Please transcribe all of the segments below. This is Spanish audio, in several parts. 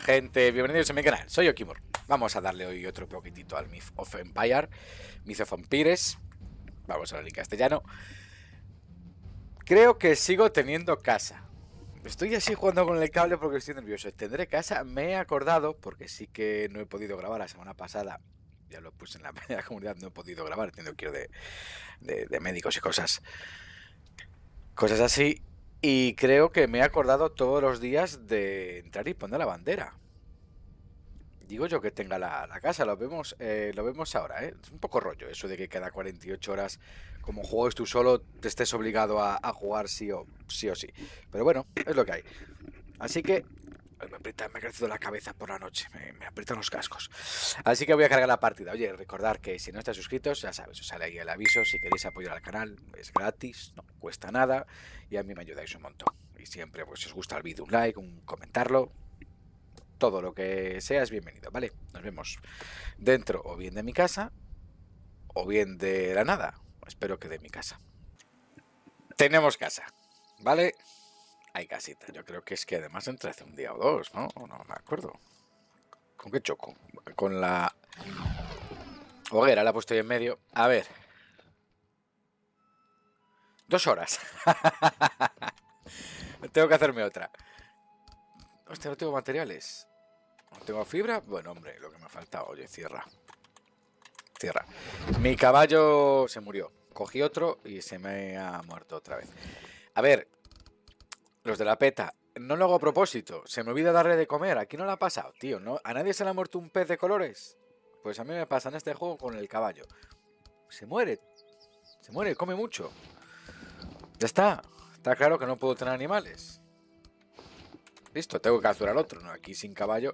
gente, bienvenidos a mi canal, soy Okimor. Vamos a darle hoy otro poquitito al Myth of Empire, Myth of Empires. Vamos a hablar en castellano. Creo que sigo teniendo casa. Estoy así jugando con el cable porque estoy nervioso. Tendré casa, me he acordado, porque sí que no he podido grabar la semana pasada. Ya lo puse en la, comunidad, no he podido grabar, tengo que ir de, de médicos y cosas. Cosas así. Y creo que me he acordado todos los días de entrar y poner la bandera. Digo yo que tenga la, casa, lo vemos, eh, lo vemos ahora, ¿eh? Es un poco rollo eso de que cada 48 horas, como juegues tú solo, te estés obligado a, a jugar sí o, sí o sí. Pero bueno, es lo que hay. Así que me aprieta, me ha crecido la cabeza por la noche, me, aprietan los cascos. Así que voy a cargar la partida. Oye, recordar que si no estáis suscritos, ya sabes, os sale ahí el aviso. Si queréis apoyar al canal, es gratis, no cuesta nada y a mí me ayudáis un montón. Y siempre, pues si os gusta el vídeo, un like, un comentarlo. Todo lo que sea es bienvenido, ¿vale? Nos vemos dentro o bien de mi casa o bien de la nada. Espero que de mi casa. Tenemos casa, ¿vale? Hay casita. Yo creo que es que además entre hace un día o dos, ¿no? No me acuerdo. ¿Con qué choco? Con la hoguera, la he puesto ahí en medio. A ver. Dos horas. tengo que hacerme otra. Hostia, no tengo materiales. No tengo fibra. Bueno, hombre, lo que me ha faltado. Oye, cierra. Cierra. Mi caballo se murió. Cogí otro y se me ha muerto otra vez. A ver, los de la peta. No lo hago a propósito. Se me olvida darle de comer. Aquí no la ha pasado, tío. ¿no? ¿A nadie se le ha muerto un pez de colores? Pues a mí me pasa en este juego con el caballo. Se muere. Se muere, come mucho. Ya está. Está claro que no puedo tener animales. Listo, tengo que capturar otro, ¿no? Aquí sin caballo.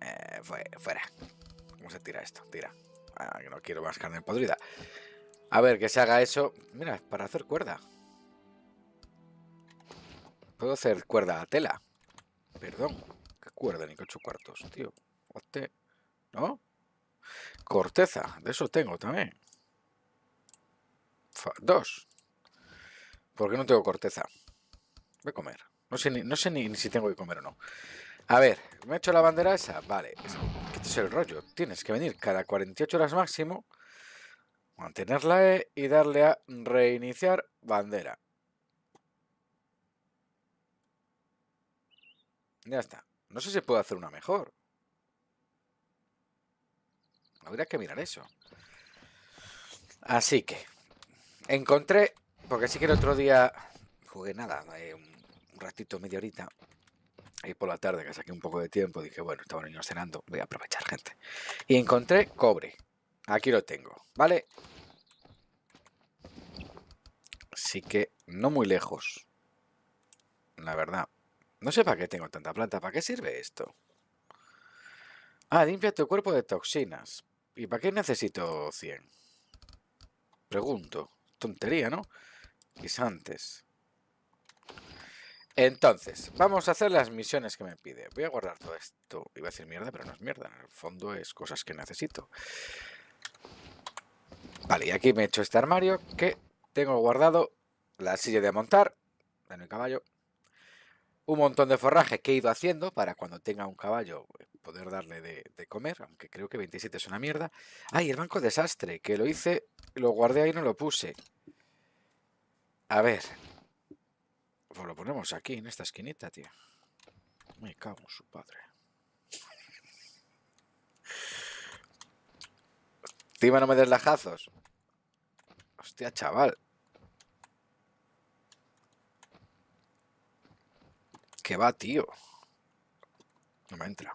Eh, fuera. ¿Cómo se tira esto, tira. Ah, no quiero más carne podrida. A ver, que se haga eso. Mira, para hacer cuerda. Puedo hacer cuerda a tela. Perdón. ¿Qué cuerda ni que ocho cuartos, tío? ¿No? Corteza. De eso tengo también. dos. ¿Por qué no tengo corteza? Voy a comer. No sé, ni, no sé ni, si tengo que comer o no. A ver, ¿me he hecho la bandera esa? Vale. Este es el rollo. Tienes que venir cada 48 horas máximo, mantenerla e y darle a reiniciar bandera. Ya está. No sé si puedo hacer una mejor. Habría que mirar eso. Así que... Encontré... Porque sí que el otro día... Jugué nada. Eh, un ratito, media horita. Ahí por la tarde, que saqué un poco de tiempo, dije, bueno, estaban niños cenando. Voy a aprovechar, gente. Y encontré cobre. Aquí lo tengo, ¿vale? Así que no muy lejos. La verdad. No sé para qué tengo tanta planta. ¿Para qué sirve esto? Ah, limpia tu cuerpo de toxinas. ¿Y para qué necesito 100? Pregunto. Tontería, ¿no? antes. Entonces, vamos a hacer las misiones que me pide. Voy a guardar todo esto. Iba a decir mierda, pero no es mierda. En el fondo es cosas que necesito. Vale, y aquí me he hecho este armario que tengo guardado la silla de montar en el caballo un montón de forraje que he ido haciendo para cuando tenga un caballo eh, poder darle de, comer, aunque creo que 27 es una mierda. Ay, el banco desastre, que lo hice, lo guardé ahí, no lo puse. A ver. Pues lo ponemos aquí, en esta esquinita, tío. Me cago en su padre. Tima, no me des lajazos. Hostia, chaval. va, tío? No me entra.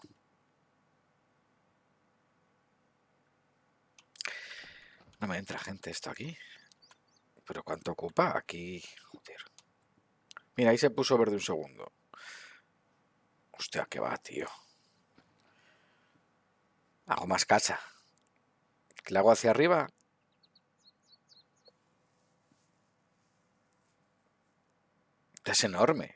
No me entra, gente, esto aquí. ¿Pero cuánto ocupa? Aquí... Mira, ahí se puso verde un segundo. Hostia, que va, tío. Hago más casa. la hago hacia arriba? Este es enorme.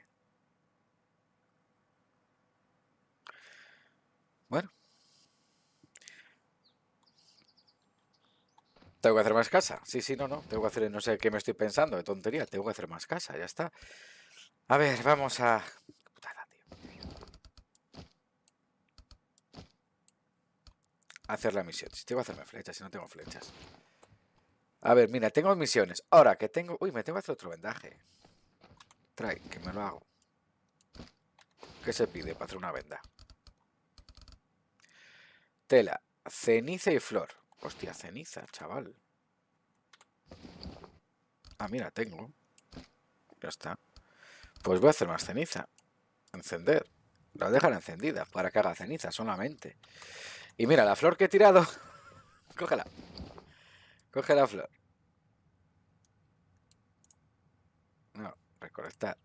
Tengo que hacer más casa. Sí, sí, no, no. Tengo que hacer, no sé qué me estoy pensando, de tontería. Tengo que hacer más casa, ya está. A ver, vamos a... Putada, tío. Hacer la misión. Si tengo que hacerme flechas, si no tengo flechas. A ver, mira, tengo misiones. Ahora que tengo... Uy, me tengo que hacer otro vendaje. Trae, que me lo hago. ¿Qué se pide para hacer una venda? Tela, ceniza y flor. Hostia, ceniza, chaval. Ah, mira, tengo. Ya está. Pues voy a hacer más ceniza. Encender. La dejan encendida para que haga ceniza solamente. Y mira, la flor que he tirado. Cógela. Coge la flor. No, recolectar.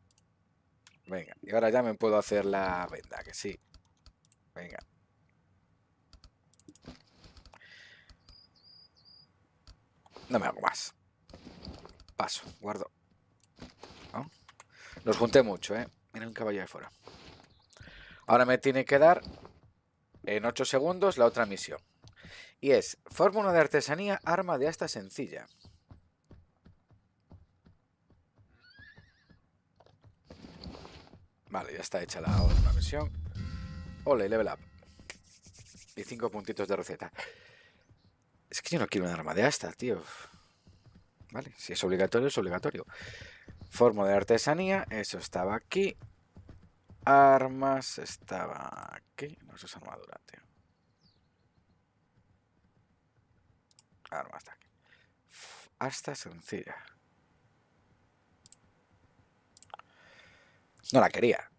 Venga, y ahora ya me puedo hacer la venda, que sí. Venga. No me hago más. Paso, guardo. ¿No? Nos junté mucho, ¿eh? Mira un caballo de fuera. Ahora me tiene que dar en 8 segundos la otra misión. Y es fórmula de artesanía, arma de asta sencilla. Vale, ya está hecha la otra misión. Ole, level up. Y 5 puntitos de receta. Es que yo no quiero un arma de asta, tío. Vale, si es obligatorio, es obligatorio. Forma de artesanía, eso estaba aquí. Armas estaba aquí. No, eso es armadura, tío. Armas está aquí. Hasta sencilla. No la quería.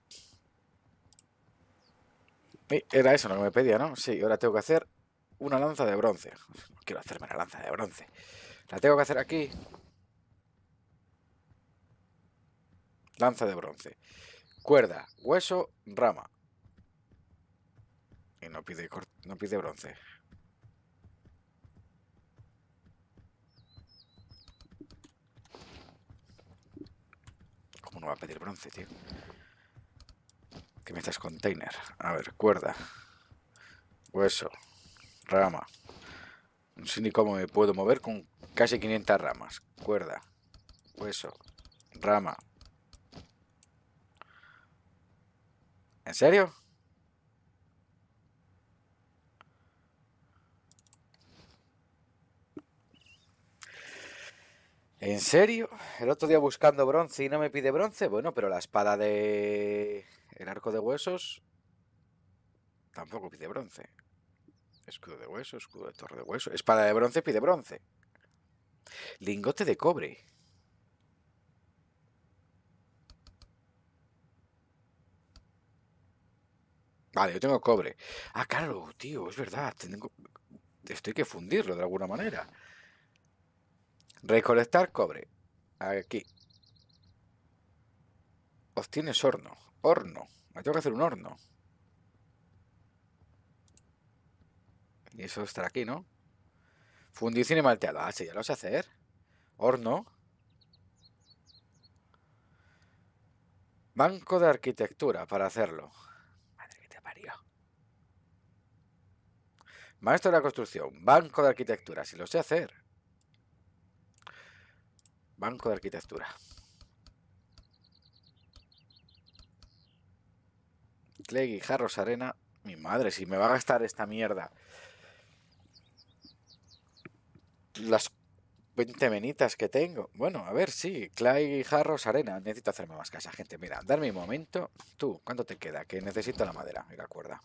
era eso lo que me pedía, ¿no? Sí, ahora tengo que hacer una lanza de bronce quiero hacerme la lanza de bronce. La tengo que hacer aquí. Lanza de bronce. Cuerda, hueso, rama. Y no pide, no pide bronce. ¿Cómo no va a pedir bronce, tío? ¿Qué me estás container? A ver, cuerda. Hueso. Rama no ni cómo me puedo mover con casi 500 ramas. Cuerda, hueso, rama. ¿En serio? ¿En serio? El otro día buscando bronce y no me pide bronce. Bueno, pero la espada de... El arco de huesos... Tampoco pide bronce. Escudo de hueso, escudo de torre de hueso. Espada de bronce, pide bronce. Lingote de cobre. Vale, yo tengo cobre. Ah, claro, tío, es verdad. Tengo... Esto hay que fundirlo de alguna manera. Recolectar cobre. Aquí. Obtienes horno. Horno. Me tengo que hacer un horno. Y eso estará aquí, ¿no? Fundición y malteado. Ah, sí, ya lo sé hacer. Horno. Banco de arquitectura para hacerlo. Madre que te parió. Maestro de la construcción. Banco de arquitectura. Si lo sé hacer. Banco de arquitectura. y Jarros arena. Mi madre, si me va a gastar esta mierda las 20 menitas que tengo. Bueno, a ver, sí, Clay, Jarros, Arena. Necesito hacerme más casa, gente. Mira, darme un momento. Tú, ¿cuánto te queda? Que necesito la madera y la cuerda.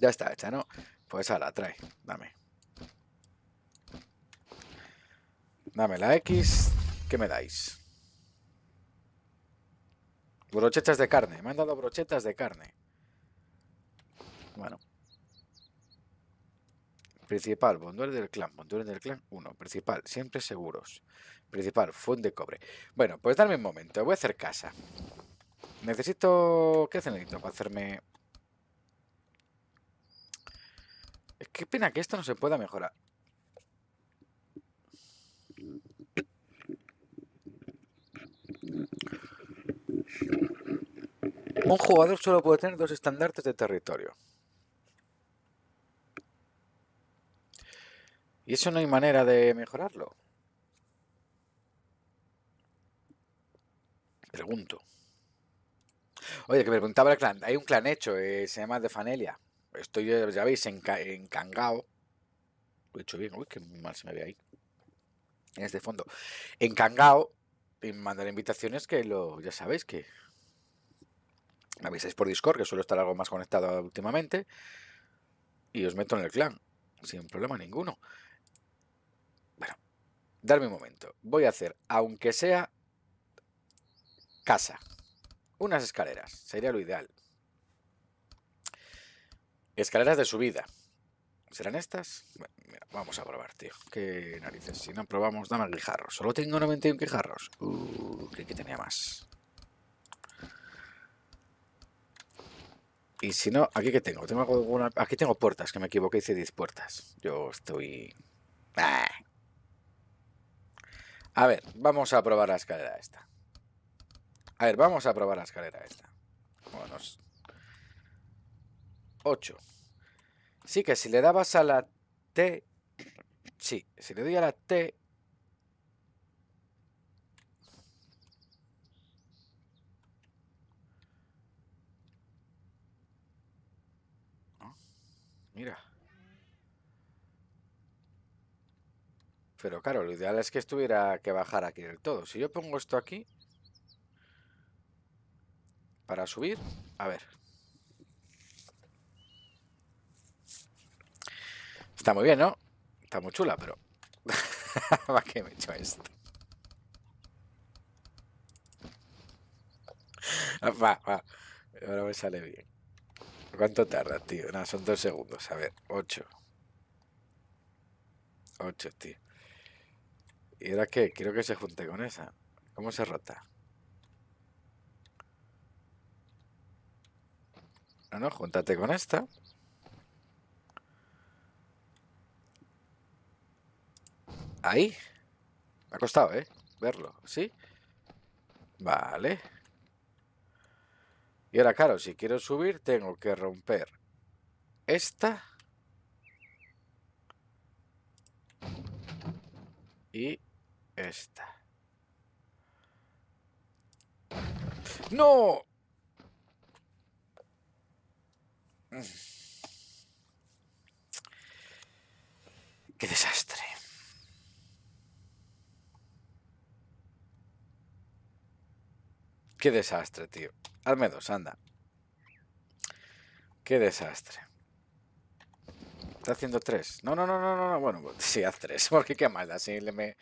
Ya está hecha, ¿no? Pues a la trae, dame. Dame la X. ¿Qué me dais? Brochetas de carne. Me han dado brochetas de carne. Bueno. Principal, bondores del clan, Bondores del clan 1. Principal, siempre seguros. Principal, fund de cobre. Bueno, pues dame un momento, voy a hacer casa. Necesito... ¿Qué necesito para hacerme...? Es que pena que esto no se pueda mejorar. Un jugador solo puede tener dos estandartes de territorio. ¿Y eso no hay manera de mejorarlo? Pregunto. Oye, que me preguntaba el clan. Hay un clan hecho, eh, se llama de Fanelia. Estoy, ya veis, en, Cangao. Lo he hecho bien. Uy, qué mal se me ve ahí. En este fondo. En Cangao, mandar invitaciones que lo, ya sabéis que me avisáis por Discord, que suelo estar algo más conectado últimamente, y os meto en el clan, sin problema ninguno. Darme un momento. Voy a hacer, aunque sea casa, unas escaleras. Sería lo ideal. Escaleras de subida. ¿Serán estas? vamos a probar, tío. Qué narices. Si no probamos, dame guijarros. Solo tengo 91 guijarros. Uh, creí que tenía más. Y si no, ¿aquí qué tengo? tengo Aquí tengo puertas, que me equivoqué, hice 10 puertas. Yo estoy... Ah, a ver, vamos a probar la escalera esta. A ver, vamos a probar la escalera esta. Vámonos. 8. Sí que si le dabas a la T... Sí, si le doy a la T Pero claro, lo ideal es que estuviera que bajar aquí del todo. Si yo pongo esto aquí para subir, a ver. Está muy bien, ¿no? Está muy chula, pero... ¿Para qué me he hecho esto? Va, va. Ahora me sale bien. ¿Cuánto tarda, tío? Nada, son dos segundos. A ver, ocho. Ocho, tío. ¿Y ahora qué? Quiero que se junte con esa. ¿Cómo se rota? No, no, júntate con esta. Ahí. Me ha costado, ¿eh? Verlo, ¿sí? Vale. Y ahora, claro, si quiero subir, tengo que romper esta. Y esta. ¡No! ¡Qué desastre! ¡Qué desastre, tío! Almedos, dos, anda. ¡Qué desastre! Está haciendo tres. No, no, no, no, no. Bueno, sí, haz tres. Porque qué mala. así le me...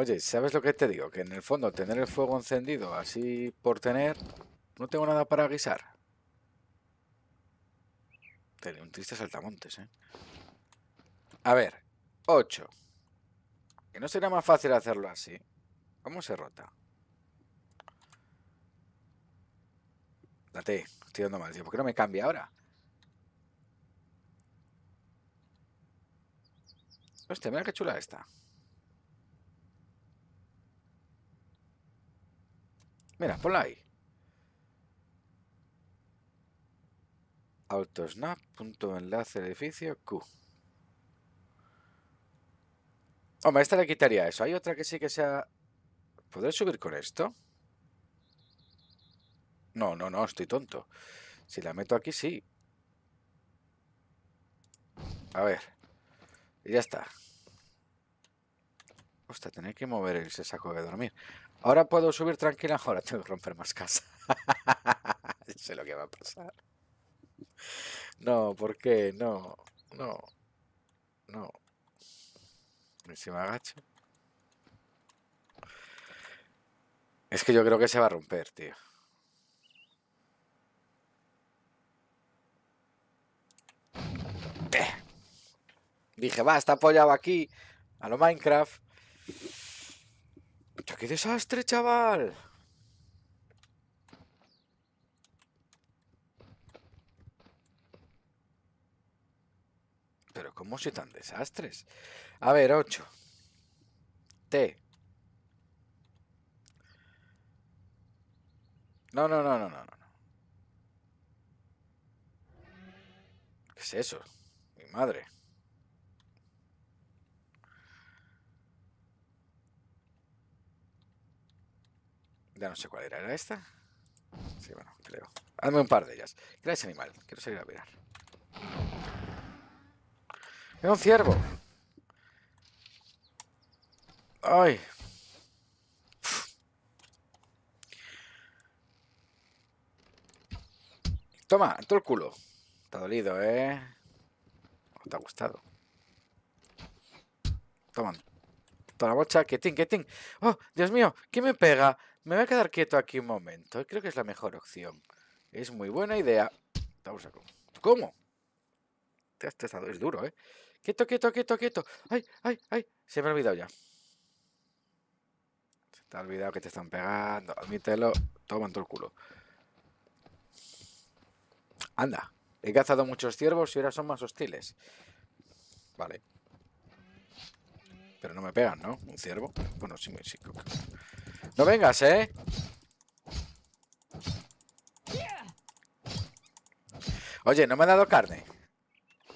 Oye, ¿sabes lo que te digo? Que en el fondo tener el fuego encendido así por tener... No tengo nada para guisar. Tenía un triste saltamontes, ¿eh? A ver, 8. ¿Que no será más fácil hacerlo así? ¿Cómo se rota? Date, estoy dando mal, tío. ¿Por qué no me cambia ahora? Hostia, mira qué chula está. Mira, ponla ahí. Autosnap, punto enlace edificio, Q. Hombre, esta le quitaría eso. Hay otra que sí que sea... ¿Podré subir con esto? No, no, no, estoy tonto. Si la meto aquí, sí. A ver. Y ya está. Hostia, tenéis que mover el saco de dormir. Ahora puedo subir tranquila, ahora tengo que romper más casa. no sé lo que va a pasar. No, ¿por qué? No, no, no. Y si me agacho. Es que yo creo que se va a romper, tío. Eh. Dije, va, está apoyado aquí a lo Minecraft qué desastre, chaval. Pero ¿cómo soy tan desastres? A ver, 8. T. No, no, no, no, no, no. ¿Qué es eso? Mi madre. Ya no sé cuál era. ¿Era esta? Sí, bueno, creo. Hazme un par de ellas. es animal. Quiero salir a mirar. ¡Es un ciervo. Ay. Toma, en todo el culo. Está dolido, ¿eh? te ha gustado? Toma. Toda la bocha. que ting ¡Oh, Dios mío! ¿Qué me pega? Me voy a quedar quieto aquí un momento. Creo que es la mejor opción. Es muy buena idea. ¿Cómo? ¿Te ¿Cómo? es duro, ¿eh? Quieto, quieto, quieto, quieto. ¡Ay, ay, ay! Se me ha olvidado ya. Se te ha olvidado que te están pegando. Admítelo. Toman todo el culo. Anda. He cazado muchos ciervos y ahora son más hostiles. Vale. Pero no me pegan, ¿no? Un ciervo. Bueno, sí, Creo sí. No vengas, ¿eh? Oye, no me ha dado carne.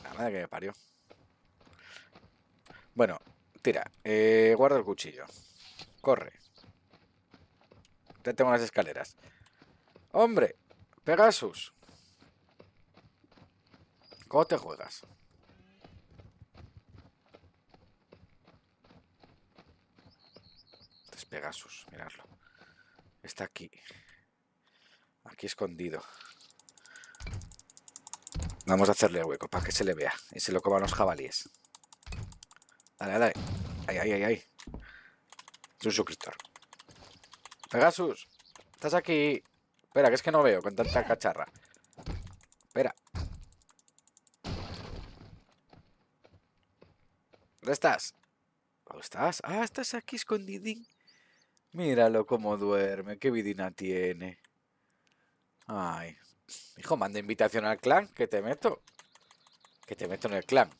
La madre que me parió. Bueno, tira. Eh, guarda el cuchillo. Corre. Te tengo las escaleras. ¡Hombre! ¡Pegasus! ¿Cómo te juegas? es Pegasus, miradlo. Está aquí. Aquí escondido. Vamos a hacerle hueco para que se le vea. Y se lo coman los jabalíes. Dale, dale. Ay, ay, ay, ay. Es un suscriptor. Pegasus, estás aquí. Espera, que es que no veo con tanta cacharra. Espera. ¿Dónde estás? ¿Dónde estás? Ah, estás aquí escondidín. Míralo cómo duerme, qué vidina tiene. Ay. Hijo, manda invitación al clan, que te meto. Que te meto en el clan.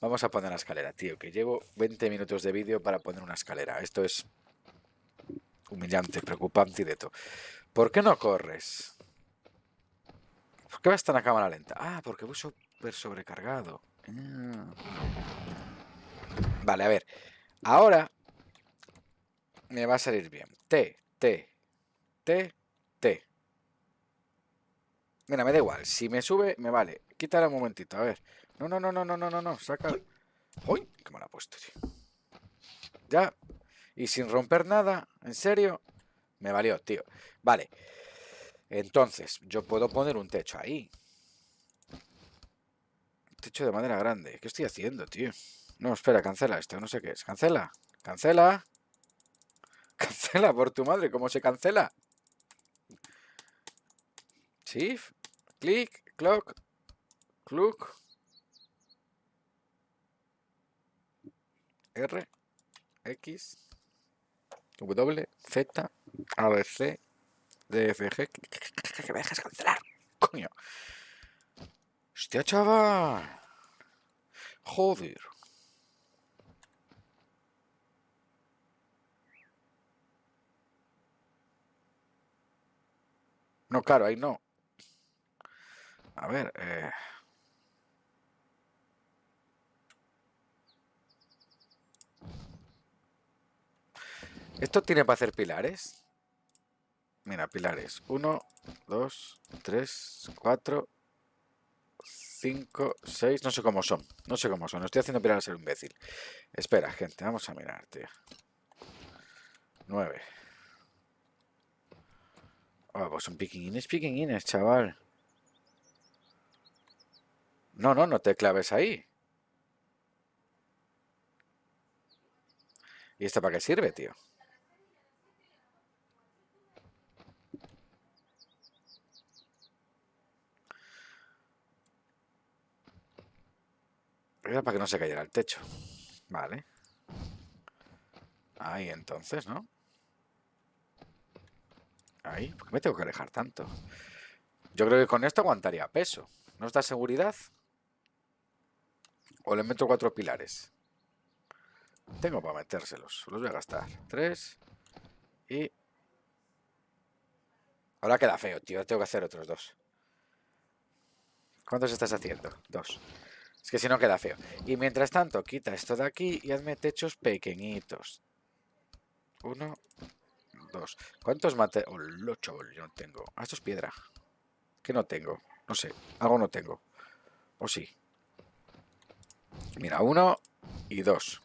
Vamos a poner la escalera, tío, que llevo 20 minutos de vídeo para poner una escalera. Esto es humillante, preocupante y de todo. ¿Por qué no corres? ¿Por qué vas tan a cámara lenta? Ah, porque voy súper sobrecargado. Ah. Vale, a ver. Ahora me va a salir bien. T, T, T, T. Mira, me da igual. Si me sube, me vale. Quítala un momentito, a ver. No, no, no, no, no, no, no, no. Saca. ¡Uy! ¿Qué me la puesto, tío? Ya. Y sin romper nada, en serio, me valió, tío. Vale. Entonces, yo puedo poner un techo ahí. techo de madera grande. ¿Qué estoy haciendo, tío? No, espera, cancela esto. No sé qué es. Cancela. Cancela cancela, por tu madre, ¿cómo se cancela? Shift, click, clock, Clock R, X, W, Z, A, B, C, D, F, G Que me dejes cancelar, coño. Hostia, chaval. Joder. No, claro, ahí no. A ver. Eh... ¿Esto tiene para hacer pilares? Mira, pilares. Uno, dos, tres, cuatro, cinco, seis. No sé cómo son. No sé cómo son. estoy haciendo pilares al imbécil. Espera, gente. Vamos a mirar, tío. Nueve. Ah, pues son piquiñines, piquiñines, chaval. No, no, no te claves ahí. ¿Y esto para qué sirve, tío? Era para que no se cayera el techo. Vale. Ahí entonces, ¿no? Ahí, ¿por qué me tengo que alejar tanto? Yo creo que con esto aguantaría peso. ¿Nos da seguridad? O le meto cuatro pilares. Tengo para metérselos. Los voy a gastar. Tres. Y... Ahora queda feo, tío. Tengo que hacer otros dos. ¿Cuántos estás haciendo? Dos. Es que si no queda feo. Y mientras tanto, quita esto de aquí y hazme techos pequeñitos. Uno, ¿Cuántos mate...? Oh, ocho yo no tengo. Ah, esto es piedra. ¿Qué no tengo? No sé. Algo no tengo. O sí. Mira, uno y dos.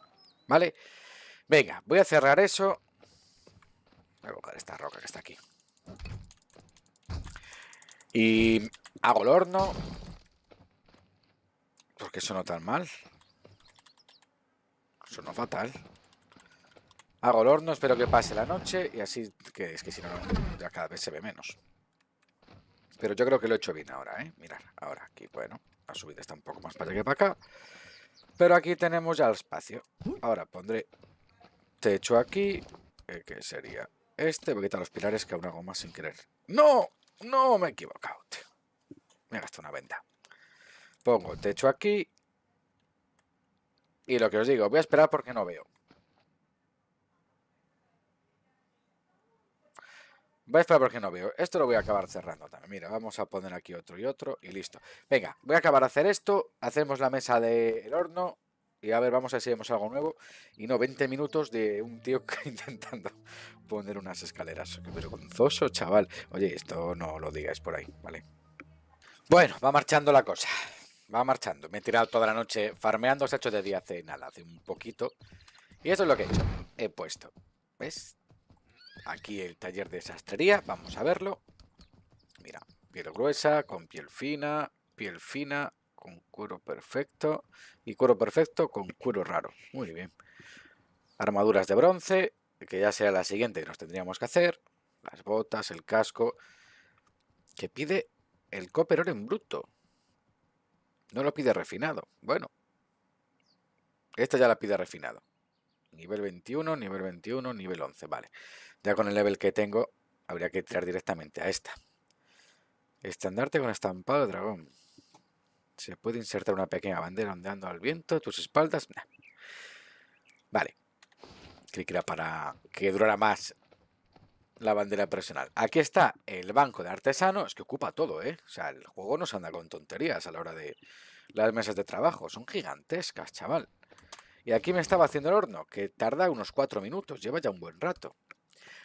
¿Vale? Venga, voy a cerrar eso. Voy a colocar esta roca que está aquí. Y hago el horno. Porque eso no tan mal. Eso no fatal. Hago el horno, espero que pase la noche y así que es que si no, ya cada vez se ve menos. Pero yo creo que lo he hecho bien ahora, ¿eh? Mirad, ahora aquí, bueno, la subida está un poco más para allá que para acá. Pero aquí tenemos ya el espacio. Ahora pondré techo aquí, eh, que sería este. Voy a quitar los pilares que aún hago más sin querer. ¡No! ¡No! Me he equivocado, tío. Me he gastado una venda Pongo techo aquí. Y lo que os digo, voy a esperar porque no veo. Voy a esperar porque no veo. Esto lo voy a acabar cerrando también. Mira, vamos a poner aquí otro y otro y listo. Venga, voy a acabar a hacer esto. Hacemos la mesa del horno. Y a ver, vamos a ver si vemos algo nuevo. Y no, 20 minutos de un tío intentando poner unas escaleras. Qué vergonzoso, chaval. Oye, esto no lo digáis por ahí, ¿vale? Bueno, va marchando la cosa. Va marchando. Me he tirado toda la noche farmeando. Se ha hecho de día hace nada, hace un poquito. Y esto es lo que he hecho. He puesto. ¿Ves? aquí el taller de sastrería, vamos a verlo. Mira, piel gruesa, con piel fina, piel fina, con cuero perfecto y cuero perfecto con cuero raro. Muy bien. Armaduras de bronce, que ya sea la siguiente que nos tendríamos que hacer. Las botas, el casco, que pide el copper oro en bruto. No lo pide refinado. Bueno, esta ya la pide refinado. Nivel 21, nivel 21, nivel 11, vale. Ya con el level que tengo, habría que tirar directamente a esta. Estandarte con estampado de dragón. Se puede insertar una pequeña bandera ondeando al viento, tus espaldas. Vale. Clic que era para que durara más la bandera personal. Aquí está el banco de artesanos que ocupa todo, ¿eh? O sea, el juego no se anda con tonterías a la hora de las mesas de trabajo. Son gigantescas, chaval. Y aquí me estaba haciendo el horno, que tarda unos cuatro minutos, lleva ya un buen rato.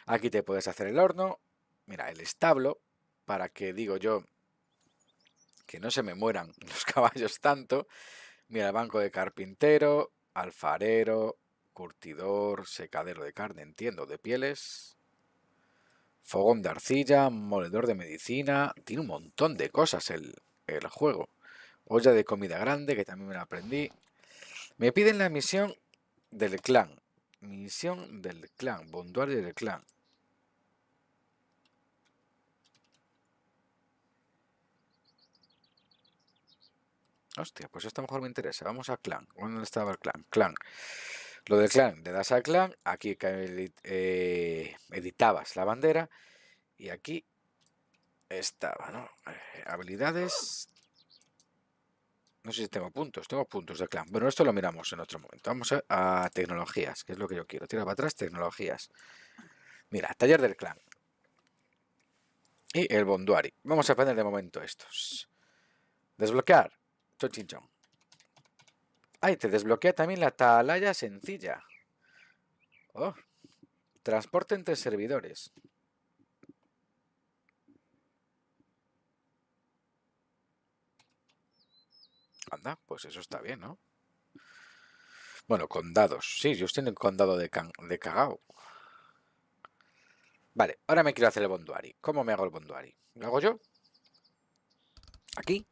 Aquí te puedes hacer el horno, mira, el establo, para que, digo yo, que no se me mueran los caballos tanto. Mira, banco de carpintero, alfarero, curtidor, secadero de carne, entiendo, de pieles, fogón de arcilla, moledor de medicina, tiene un montón de cosas el, el, juego. Olla de comida grande, que también me la aprendí. Me piden la misión del clan. Misión del clan, bonduario del clan. Hostia, pues esto mejor me interesa. Vamos a clan. ¿Dónde estaba el clan? Clan. Lo del clan, le das al clan, aquí eh, editabas la bandera y aquí estaba, ¿no? Eh, habilidades. No sé si tengo puntos, tengo puntos de clan. Bueno, esto lo miramos en otro momento. Vamos a, tecnologías, que es lo que yo quiero. Tira para atrás, tecnologías. Mira, taller del clan. Y el bonduari. Vamos a poner de momento estos. Desbloquear. Chinchón. Ahí te desbloquea también la atalaya sencilla. Oh. Transporte entre servidores. Anda, pues eso está bien, ¿no? Bueno, condados. Sí, yo estoy en el condado de, Cagao. Vale, ahora me quiero hacer el bonduari. ¿Cómo me hago el bonduari? ¿Lo hago yo? Aquí.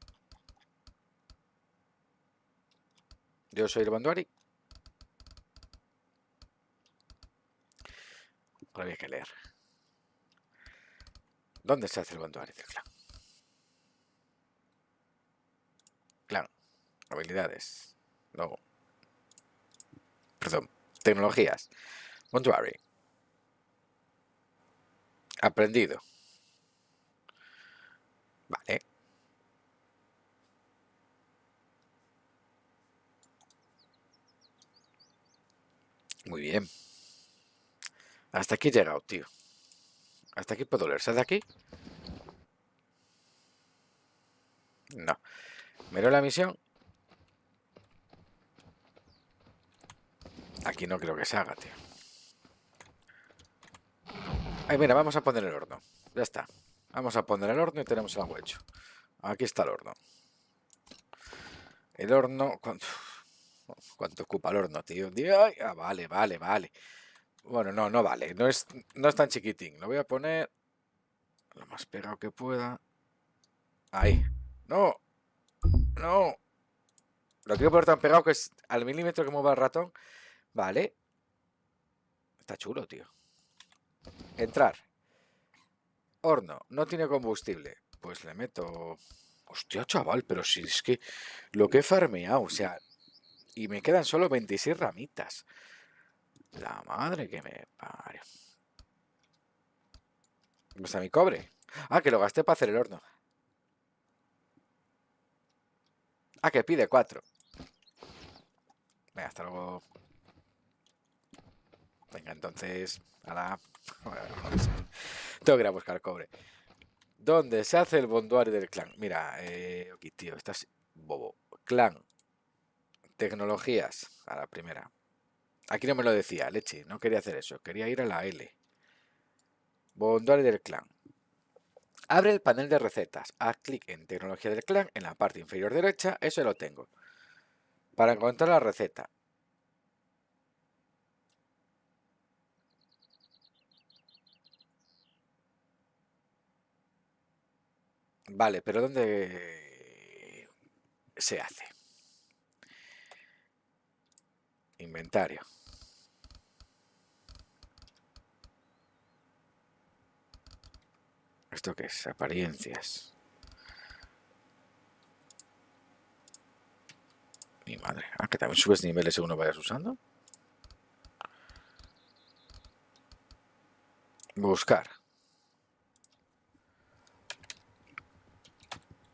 Yo soy el Banduari. Ahora había que leer. ¿Dónde se hace el Banduari del clan? Clan. habilidades. No. Perdón, tecnologías. Banduari. Aprendido. Vale. bien. Hasta aquí he llegado, tío. Hasta aquí puedo leerse de aquí? No. Miro la misión. Aquí no creo que se haga, tío. Ay, mira, vamos a poner el horno. Ya está. Vamos a poner el horno y tenemos el agua hecho. Aquí está el horno. El horno... ¿Cuánto ocupa el horno, tío? Ay, ah, vale, vale, vale. Bueno, no, no vale. No es, no es tan chiquitín. Lo voy a poner lo más pegado que pueda. Ahí. No. No. Lo quiero poner tan pegado que es al milímetro que mueva el ratón. Vale. Está chulo, tío. Entrar. Horno. No tiene combustible. Pues le meto... Hostia, chaval, pero si es que lo que he farmeado, o sea, y me quedan solo 26 ramitas. La madre que me pare. ¿Dónde está mi cobre? Ah, que lo gasté para hacer el horno. Ah, que pide 4. Venga, hasta luego. Venga, entonces... A Tengo que ir a buscar cobre. ¿Dónde se hace el bonduario del clan? Mira, eh, aquí, tío, estás bobo. Clan, Tecnologías, a la primera. Aquí no me lo decía, leche, no quería hacer eso, quería ir a la L. Bondore del clan. Abre el panel de recetas, haz clic en tecnología del clan en la parte inferior derecha, eso lo tengo. Para encontrar la receta. Vale, pero ¿dónde se hace? inventario. ¿Esto qué es? Apariencias. Mi madre. Ah, que también subes niveles según lo vayas usando. Buscar.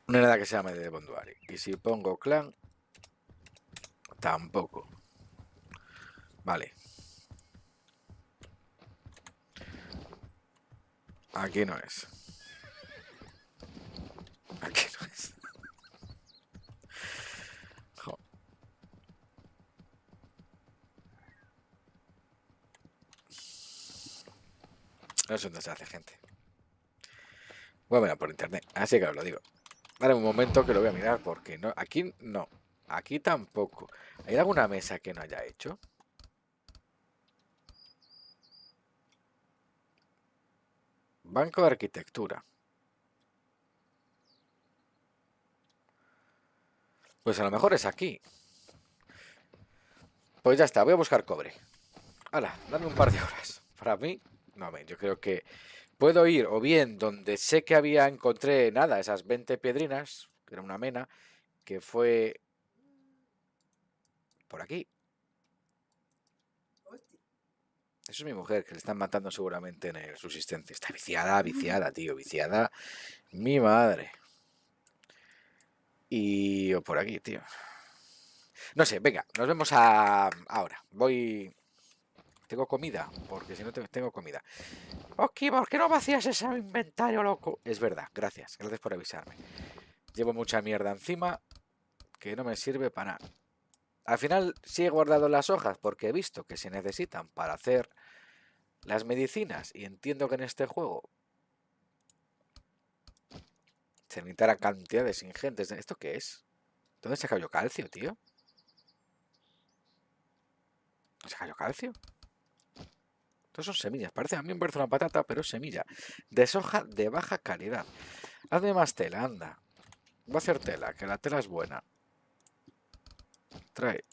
Una edad que se llame de Bonduari. Y si pongo clan, tampoco. Vale. Aquí no es. Aquí no es. eso No se hace, gente. bueno por internet, así que os lo digo. Vale, un momento que lo voy a mirar porque no, aquí no, aquí tampoco. ¿Hay alguna mesa que no haya hecho? Banco de Arquitectura. Pues a lo mejor es aquí. Pues ya está, voy a buscar cobre. Hala, dame un par de horas. Para mí, no, yo creo que puedo ir o bien donde sé que había, encontré nada, esas 20 piedrinas, que era una mena, que fue por aquí. Eso es mi mujer, que le están matando seguramente en el subsistente. Está viciada, viciada, tío, viciada. Mi madre. Y o por aquí, tío. No sé, venga, nos vemos a... ahora. Voy... Tengo comida, porque si no tengo comida. Ok, ¿por qué no vacías ese inventario, loco? Es verdad, gracias. Gracias por avisarme. Llevo mucha mierda encima, que no me sirve para nada. Al final sí he guardado las hojas porque he visto que se necesitan para hacer las medicinas. Y entiendo que en este juego se necesitará cantidades ingentes. ¿Esto qué es? ¿Dónde se cayó calcio, tío? ¿Se cayó calcio? Estos son semillas. Parece, a mí me de una patata, pero semilla. De soja de baja calidad. Hazme más tela, anda. Voy a hacer tela, que la tela es buena. Trae.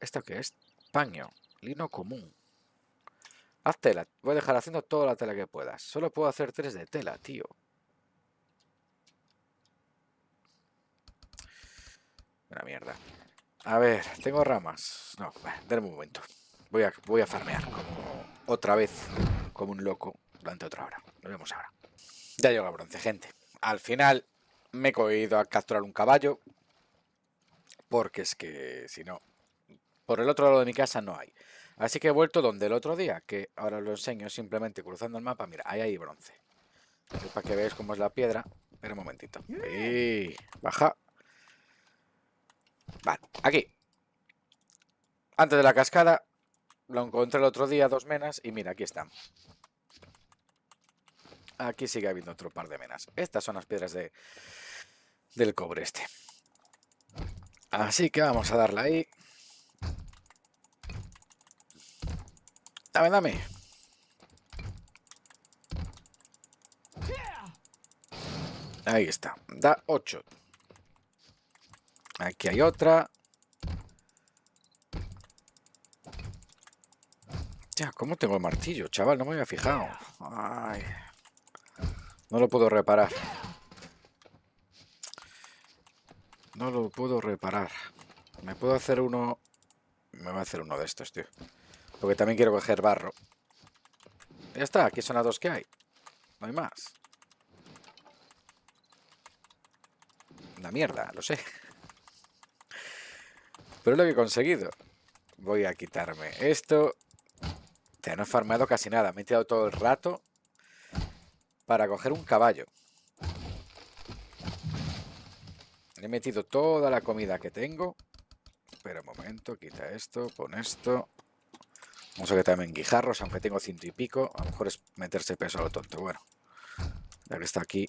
¿Esto qué es? Paño. Lino común. Haz tela. Voy a dejar haciendo toda la tela que puedas. Solo puedo hacer tres de tela, tío. Una mierda. A ver, tengo ramas. No, denme un momento. Voy a, voy a farmear como otra vez, como un loco, durante otra hora. Nos vemos ahora. Ya llega bronce, gente. Al final me he cogido a capturar un caballo. Porque es que, si no, por el otro lado de mi casa no hay. Así que he vuelto donde el otro día, que ahora lo enseño simplemente cruzando el mapa. Mira, ahí hay bronce. para que veáis cómo es la piedra. Espera un momentito. Y baja. Vale, aquí. Antes de la cascada, lo encontré el otro día, dos menas, y mira, aquí están. Aquí sigue habiendo otro par de menas. Estas son las piedras de, del cobre este. Así que vamos a darle ahí. Dame, dame. Ahí está. Da 8. Aquí hay otra. Ya, ¿cómo tengo el martillo? Chaval, no me había fijado. No lo puedo reparar. No lo puedo reparar. Me puedo hacer uno... Me voy a hacer uno de estos, tío. Porque también quiero coger barro. Ya está, aquí son las dos que hay. No hay más. Una mierda, lo sé. Pero lo que he conseguido. Voy a quitarme esto. Ya no he farmado casi nada. Me he tirado todo el rato para coger un caballo. he metido toda la comida que tengo. pero un momento, quita esto, pon esto. Vamos a que también guijarros, aunque tengo ciento y pico. A lo mejor es meterse peso a lo tonto. Bueno, ya que está aquí.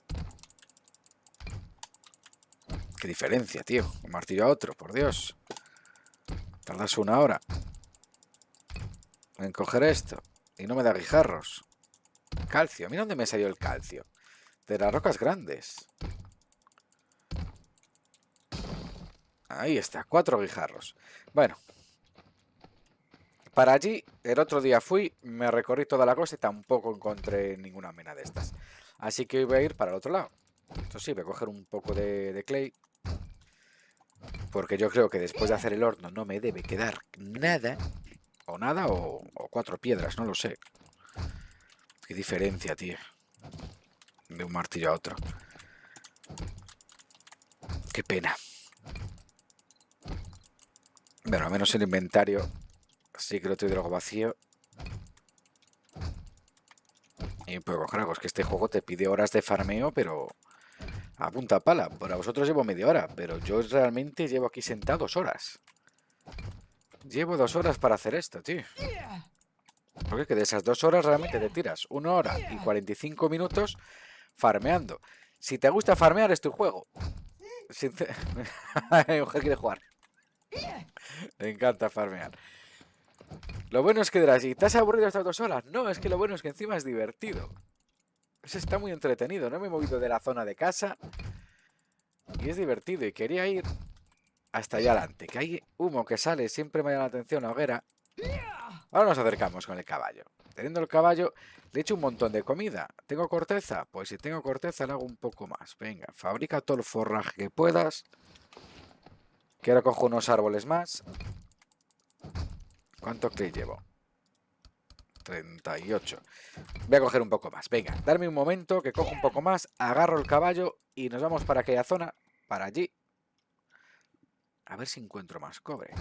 Qué diferencia, tío. Un martillo a otro, por Dios. Tardas una hora en coger esto. Y no me da guijarros. Calcio. Mira dónde me salió el calcio. De las rocas grandes. Ahí está, cuatro guijarros. Bueno, para allí, el otro día fui, me recorrí toda la cosa y tampoco encontré ninguna mena de estas. Así que voy a ir para el otro lado. Esto sí, voy a coger un poco de, clay. Porque yo creo que después de hacer el horno no me debe quedar nada. O nada, o, o cuatro piedras, no lo sé. Qué diferencia, tío. De un martillo a otro. Qué pena. Bueno, al menos el inventario creo que lo estoy de algo vacío. Y pues Es que este juego te pide horas de farmeo, pero... A punta pala. Para vosotros llevo media hora, pero yo realmente llevo aquí sentado dos horas. Llevo dos horas para hacer esto, tío. Porque que de esas dos horas realmente te tiras una hora y 45 minutos farmeando. Si te gusta farmear es tu juego. Mi mujer quiere jugar. Le encanta farmear. Lo bueno es que dirás, ¿y te has aburrido estas dos horas? No, es que lo bueno es que encima es divertido. está muy entretenido. No me he movido de la zona de casa. Y es divertido. Y quería ir hasta allá adelante. Que hay humo que sale. Siempre me llama la atención la hoguera. Ahora nos acercamos con el caballo. Teniendo el caballo, le hecho un montón de comida. ¿Tengo corteza? Pues si tengo corteza, le hago un poco más. Venga, fabrica todo el forraje que puedas. Que ahora cojo unos árboles más. ¿Cuánto que llevo? 38. Voy a coger un poco más. Venga, darme un momento que cojo un poco más, agarro el caballo y nos vamos para aquella zona, para allí. A ver si encuentro más cobre.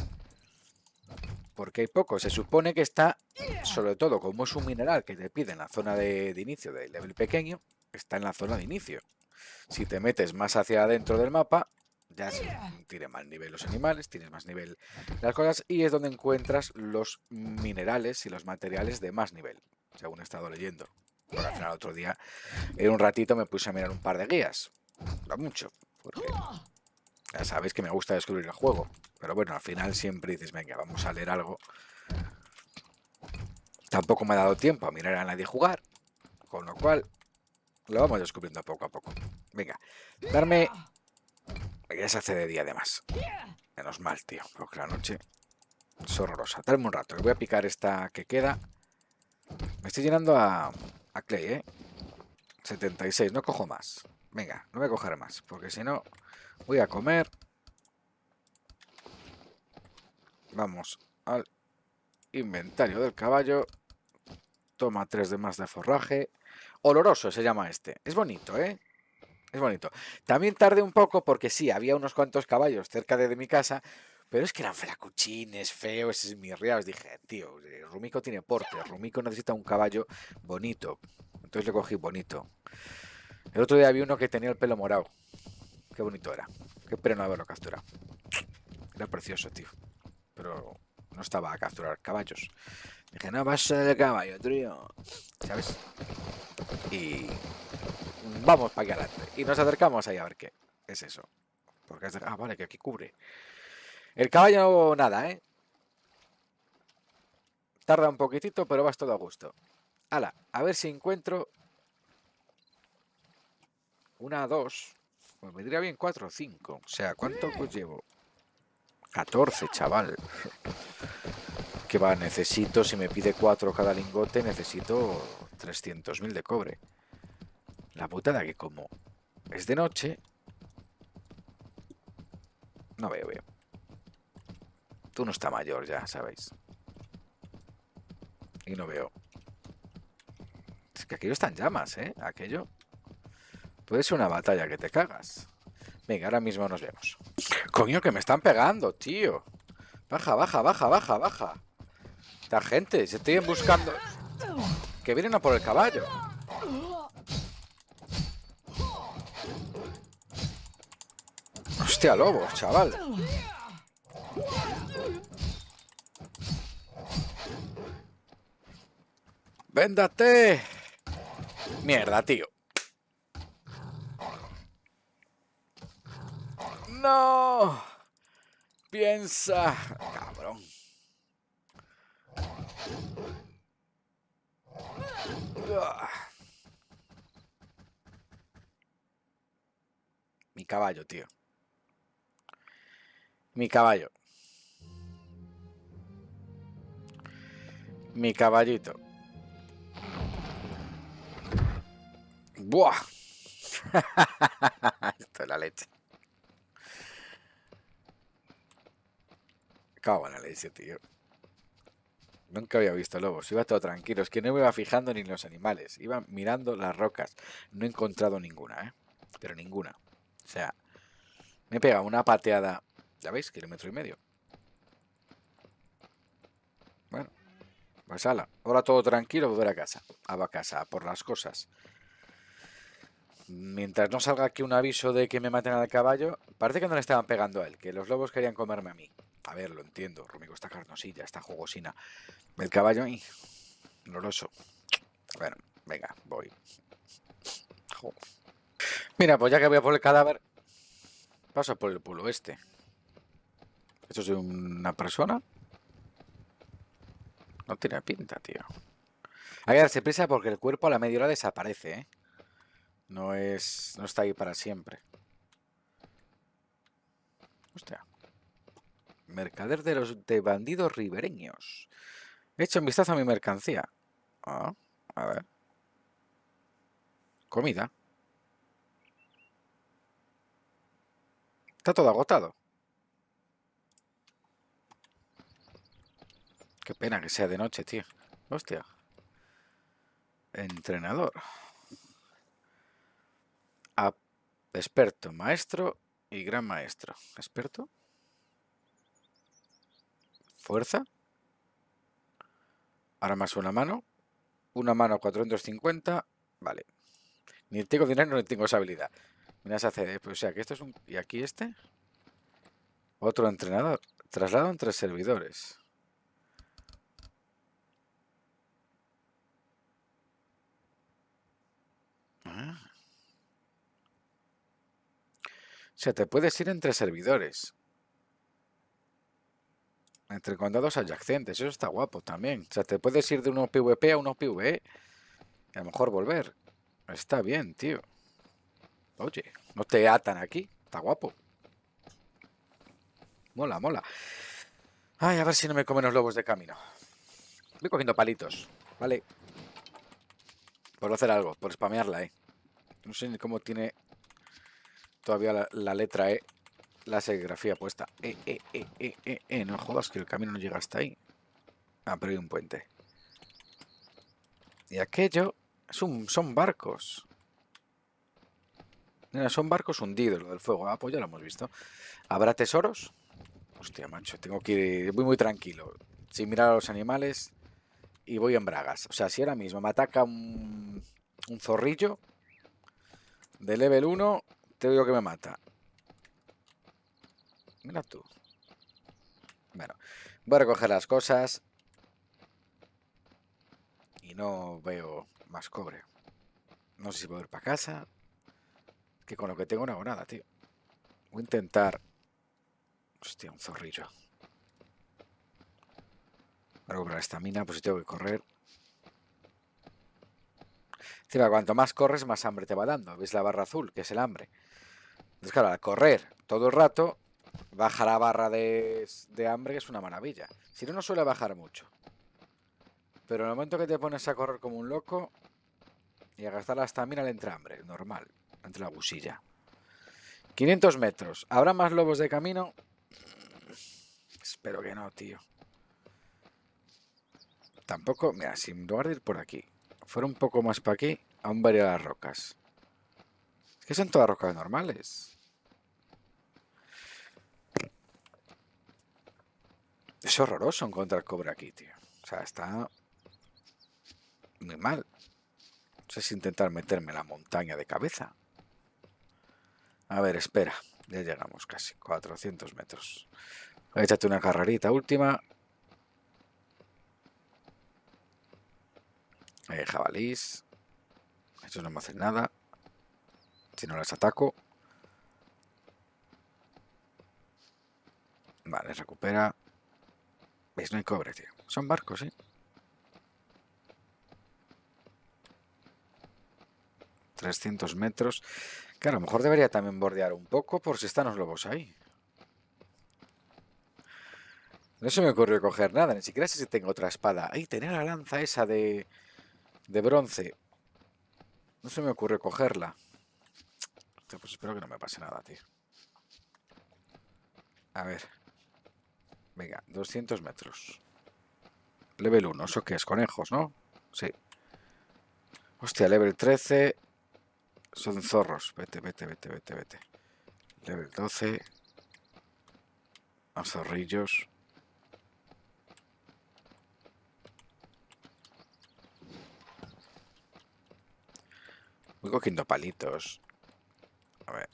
Porque hay poco. Se supone que está, sobre todo como es un mineral que te pide en la zona de, de inicio del level pequeño, está en la zona de inicio. Si te metes más hacia adentro del mapa, ya tiene más nivel los animales, tienes más nivel las cosas y es donde encuentras los minerales y los materiales de más nivel, según he estado leyendo. Pero al final otro día, en un ratito me puse a mirar un par de guías. No mucho, porque ya sabéis que me gusta descubrir el juego. Pero bueno, al final siempre dices, venga, vamos a leer algo. Tampoco me ha dado tiempo a mirar a nadie jugar, con lo cual lo vamos descubriendo poco a poco. Venga, darme ya se hace de día además. Menos mal, tío, porque la noche es horrorosa. Dame un rato, voy a picar esta que queda. Me estoy llenando a, a Clay, ¿eh? 76, no cojo más. Venga, no voy a coger más, porque si no, voy a comer. Vamos al inventario del caballo. Toma tres de más de forraje. Oloroso se llama este. Es bonito, ¿eh? es bonito. También tardé un poco porque sí, había unos cuantos caballos cerca de, mi casa, pero es que eran flacuchines, feos, es esmirriados. Dije, tío, eh, Rumico tiene porte, Rumico necesita un caballo bonito. Entonces le cogí bonito. El otro día había uno que tenía el pelo morado. Qué bonito era. Qué pena no haberlo capturado. Era precioso, tío. Pero no estaba a capturar caballos. Dije, no, vas el caballo, tío. ¿Sabes? Y vamos para allá adelante. Y nos acercamos ahí a ver qué es eso. Porque es Ah, vale, que aquí cubre. El caballo no nada, ¿eh? Tarda un poquitito, pero vas todo a gusto. Hala, a ver si encuentro... Una, dos... Pues me diría bien cuatro o cinco. O sea, ¿cuánto pues llevo? 14, chaval. Que va, necesito, si me pide cuatro cada lingote, necesito 300.000 de cobre. La putada que como es de noche... No veo veo Tú no está mayor ya, sabéis. Y no veo. Es que aquello están llamas, ¿eh? Aquello. Puede ser una batalla que te cagas. Venga, ahora mismo nos vemos. Coño, que me están pegando, tío. Baja, baja, baja, baja, baja. La gente, se estoy buscando. Que vienen a por el caballo. a lobos, chaval. ¡Véndate! Mierda, tío. ¡No! Piensa, cabrón. Mi caballo, tío. Mi caballo. Mi caballito. ¡Buah! Esto es la leche. Cago la leche, tío. Nunca había visto lobos, iba todo tranquilo. Es que no me iba fijando ni en los animales. Iba mirando las rocas. No he encontrado ninguna, ¿eh? Pero ninguna. O sea, me he pegado una pateada ya veis, kilómetro y medio. Bueno, pues ala, ahora todo tranquilo, volver a casa. A casa, por las cosas. Mientras no salga aquí un aviso de que me maten al caballo, parece que no le estaban pegando a él, que los lobos querían comerme a mí. A ver, lo entiendo, Romigo está carnosilla, está jugosina. El caballo, y A Bueno, venga, voy. Mira, pues ya que voy a por el cadáver, paso por el pueblo este. ¿Eso es una persona? No tiene pinta, tío. Hay que darse prisa porque el cuerpo a la media hora desaparece, ¿eh? No es... No está ahí para siempre. Hostia. Mercader de los de bandidos ribereños. He hecho un vistazo a mi mercancía. Ah, a ver. Comida. Está todo agotado. Qué pena que sea de noche, tío. Hostia. Entrenador. experto, maestro y gran maestro. ¿Experto? Fuerza. Ahora más una mano. Una mano 450. Vale. Ni tengo dinero ni tengo esa habilidad. Mira, se hace. Eh, pues, o sea, que esto es un. ¿Y aquí este? Otro entrenador. Traslado entre servidores. O ah. sea, te puedes ir entre servidores. Entre condados adyacentes. Eso está guapo también. O sea, te puedes ir de uno PvP a unos PvE. Y a lo mejor volver. Está bien, tío. Oye, no te atan aquí. Está guapo. Mola, mola. Ay, a ver si no me comen los lobos de camino. Voy cogiendo palitos, ¿vale? Por hacer algo, por spamearla, eh. No sé ni cómo tiene todavía la, letra E, la serigrafía puesta. E, e, e, E, E, E, No jodas que el camino no llega hasta ahí. Ah, pero hay un puente. Y aquello son barcos. son barcos hundidos, lo del fuego. Ah, pues ya lo hemos visto. ¿Habrá tesoros? Hostia, macho, tengo que ir voy muy tranquilo. Sin mirar a los animales. Y voy en bragas. O sea, si ahora mismo me ataca un, un zorrillo, de level 1, te digo que me mata. Mira tú. Bueno, voy a recoger las cosas. Y no veo más cobre. No sé si puedo ir para casa. Que con lo que tengo no hago nada, tío. Voy a intentar... Hostia, un zorrillo. a recuperar esta mina, pues si tengo que correr... Ah, cuanto más corres, más hambre te va dando. ¿Ves la barra azul? Que es el hambre. Entonces, claro, al correr todo el rato, baja la barra de, hambre, que es una maravilla. Si no, no suele bajar mucho. Pero en el momento que te pones a correr como un loco y a gastar la estamina, le entra hambre, normal, entre la busilla. 500 metros. ¿Habrá más lobos de camino? Espero que no, tío. Tampoco, mira, sin lugar de ir por aquí, fuera un poco más para aquí, aún de las rocas. Es que son todas rocas normales. Es horroroso encontrar cobre aquí, tío. O sea, está muy mal. No sé si intentar meterme la montaña de cabeza. A ver, espera. Ya llegamos casi. 400 metros. Échate una carrerita última Eh, jabalís. Estos no me hacen nada. Si no las ataco. Vale, recupera. ¿Veis? No hay cobre, tío. Son barcos, ¿eh? ...300 metros... Que a lo mejor debería también bordear un poco... ...por si están los lobos ahí... ...no se me ocurrió coger nada... ...ni siquiera sé si tengo otra espada... Ahí, tener la lanza esa de de bronce. No se me ocurre cogerla. Pues espero que no me pase nada, tío. A ver. Venga, 200 metros. Level 1, ¿eso que es? Conejos, ¿no? Sí. Hostia, level 13. Son zorros. Vete, vete, vete, vete, vete. Level 12. A zorrillos. Voy cogiendo palitos. A ver.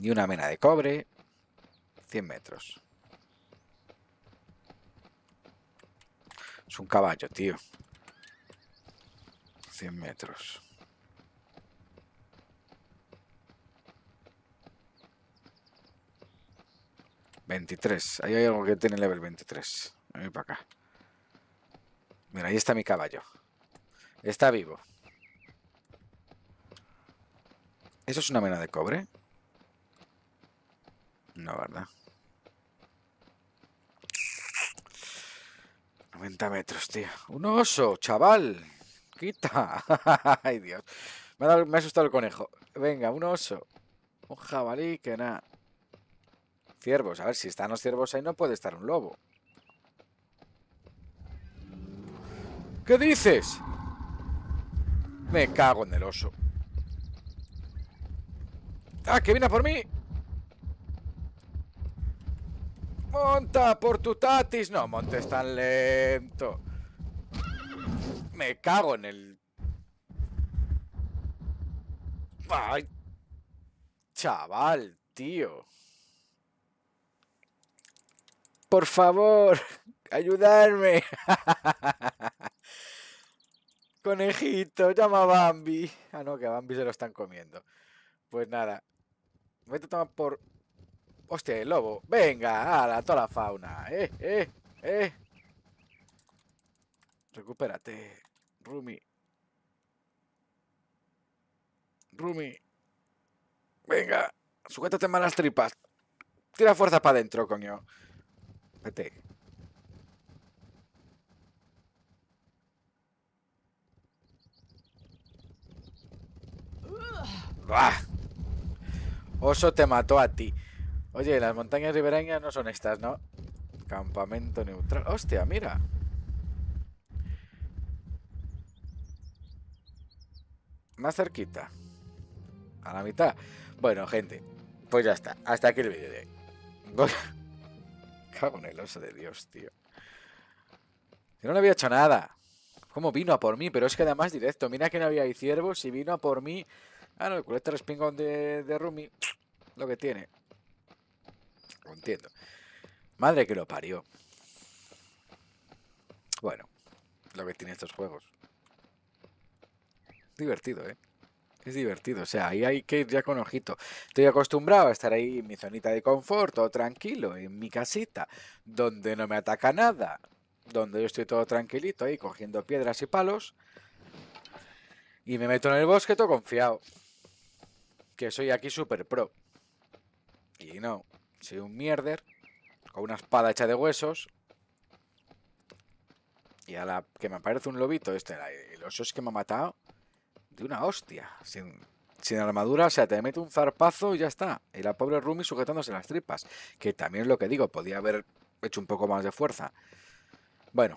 Y una mena de cobre. 100 metros. Es un caballo, tío. 100 metros. ...23... Ahí hay algo que tiene level 23... Voy para acá... Mira, ahí está mi caballo... Está vivo. ¿Eso es una mena de cobre? No, ¿verdad? 90 metros, tío. ¡Un oso, chaval! ¡Quita! ¡Ay, Dios! Me ha, asustado el conejo. Venga, un oso. Un jabalí, que nada. Ciervos. A ver, si están los ciervos ahí no puede estar un lobo. ¿Qué dices? Me cago en el oso. ¡Ah, que viene por mí! ¡Monta por tu tatis! No, montes tan lento. Me cago en el... Chaval, tío. Por favor, ayudarme. Conejito, llama a Bambi. Ah, no, que Bambi se lo están comiendo. Pues nada. Vete a tomar por... Hostia, el lobo. Venga, ¡Hala, toda la fauna. Eh, eh, eh. Recupérate, Rumi. Rumi. Venga, sujétate malas tripas. Tira fuerza para adentro, coño. Vete. ¡Ah! Oso te mató a ti. Oye, las montañas ribereñas no son estas, ¿no? Campamento neutral. ¡Hostia, mira! Más cerquita. A la mitad. Bueno, gente. Pues ya está. Hasta aquí el vídeo de hoy. Cago en el oso de Dios, tío. Yo no le había hecho nada. ¿Cómo vino a por mí? Pero es que además directo. Mira que no había ciervos y vino a por mí Ah, no, el culete respingón de, de Rumi, lo que tiene. Lo entiendo. Madre que lo parió. Bueno, lo que tiene estos juegos. Divertido, ¿eh? Es divertido, o sea, ahí hay que ir ya con ojito. Estoy acostumbrado a estar ahí en mi zonita de confort, todo tranquilo, en mi casita, donde no me ataca nada, donde yo estoy todo tranquilito ahí cogiendo piedras y palos. Y me meto en el bosque todo confiado que soy aquí super pro. Y no, soy un mierder con una espada hecha de huesos. Y a la que me parece un lobito, este, el oso es que me ha matado de una hostia. Sin, sin armadura, o sea, te mete un zarpazo y ya está. Y la pobre Rumi sujetándose las tripas. Que también es lo que digo, podía haber hecho un poco más de fuerza. Bueno,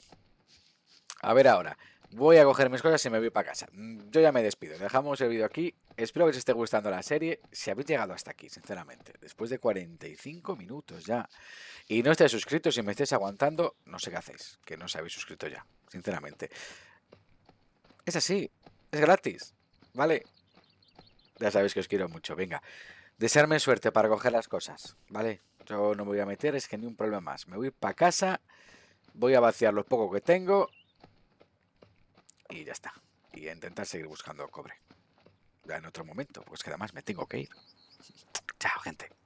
a ver ahora. Voy a coger mis cosas y me voy para casa. Mm, yo ya me despido. Dejamos el vídeo aquí. Espero que os esté gustando la serie. Si habéis llegado hasta aquí, sinceramente, después de 45 minutos ya, y no estáis suscritos y si me estáis aguantando, no sé qué hacéis, que no os habéis suscrito ya, sinceramente. Es así, es gratis, ¿vale? Ya sabéis que os quiero mucho. Venga, desearme suerte para coger las cosas, ¿vale? Yo no me voy a meter, es que ni un problema más. Me voy para casa, voy a vaciar lo poco que tengo y ya está. Y intentar seguir buscando cobre. Ya en otro momento, pues que además me tengo que ir. Chao, gente.